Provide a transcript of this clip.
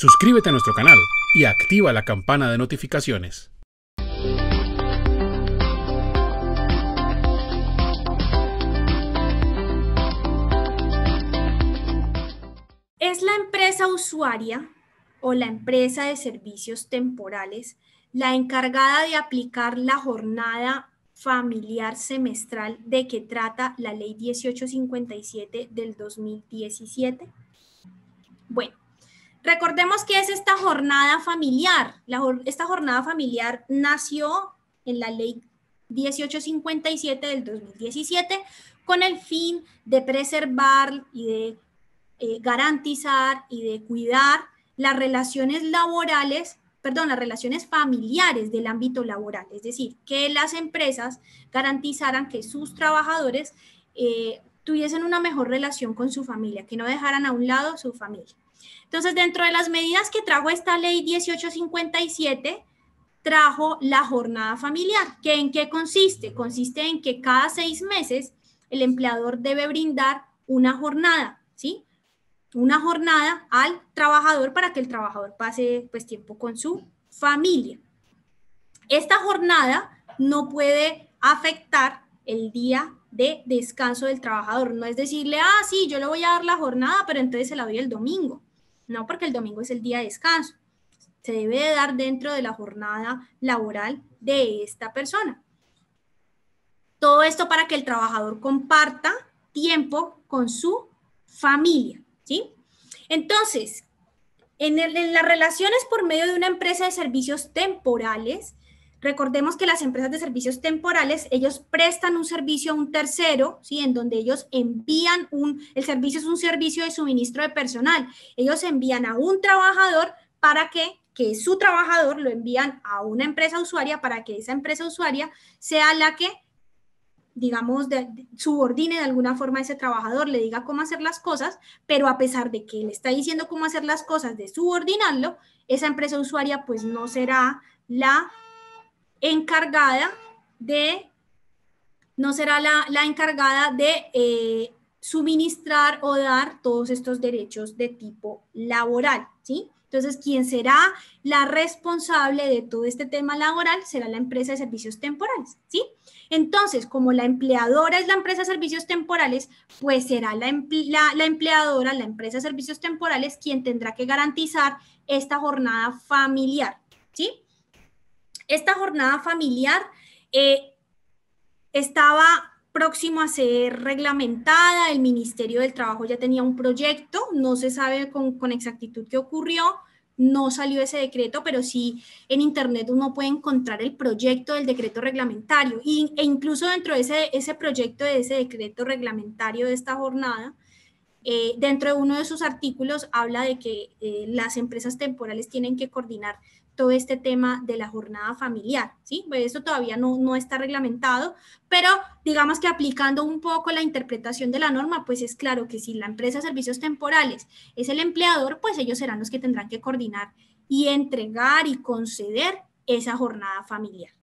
Suscríbete a nuestro canal y activa la campana de notificaciones. Es la empresa usuaria o la empresa de servicios temporales la encargada de aplicar la jornada familiar semestral de que trata la ley 1857 del 2017? Bueno, Recordemos que es esta jornada familiar. esta jornada familiar nació en la ley 1857 del 2017 con el fin de preservar y de eh, garantizar y de cuidar las relaciones laborales, perdón, las relaciones familiares del ámbito laboral. Es decir, que las empresas garantizaran que sus trabajadores eh, tuviesen una mejor relación con su familia, que no dejaran a un lado su familia. Entonces, dentro de las medidas que trajo esta ley 1857, trajo la jornada familiar, que en qué consiste? Consiste en que cada seis meses el empleador debe brindar una jornada, ¿sí? Una jornada al trabajador para que el trabajador pase pues, tiempo con su familia. Esta jornada no puede afectar el día de descanso del trabajador, no es decirle, ah, sí, yo le voy a dar la jornada, pero entonces se la doy el domingo. No, porque el domingo es el día de descanso. Se debe de dar dentro de la jornada laboral de esta persona. Todo esto para que el trabajador comparta tiempo con su familia, Entonces, en las relaciones por medio de una empresa de servicios temporales, Recordemos que las empresas de servicios temporales, ellos prestan un servicio a un tercero, ¿sí? En donde ellos envían un, el servicio es un servicio de suministro de personal. Ellos envían a un trabajador para que, que su trabajador lo envían a una empresa usuaria para que esa empresa usuaria sea la que digamos, subordine de alguna forma a ese trabajador, le diga cómo hacer las cosas, pero a pesar de que le está diciendo cómo hacer las cosas, de subordinarlo, esa empresa usuaria pues no será la encargada de, no será la, encargada de eh, suministrar o dar todos estos derechos de tipo laboral, ¿sí? Entonces, quien será la responsable de todo este tema laboral será la empresa de servicios temporales, ¿sí? Entonces, como la empleadora es la empresa de servicios temporales, pues será la, la, la empleadora, la empresa de servicios temporales, quien tendrá que garantizar esta jornada familiar, ¿sí? Esta jornada familiar eh, estaba próximo a ser reglamentada, el Ministerio del Trabajo ya tenía un proyecto, no se sabe con, exactitud qué ocurrió, no salió ese decreto, pero sí en Internet uno puede encontrar el proyecto del decreto reglamentario e incluso dentro de ese, proyecto, de ese decreto reglamentario de esta jornada, eh, dentro de uno de sus artículos habla de que eh, las empresas temporales tienen que coordinar todo este tema de la jornada familiar, ¿sí? Pues eso todavía no, no está reglamentado, pero digamos que aplicando un poco la interpretación de la norma, pues es claro que si la empresa de servicios temporales es el empleador, pues ellos serán los que tendrán que coordinar y entregar y conceder esa jornada familiar.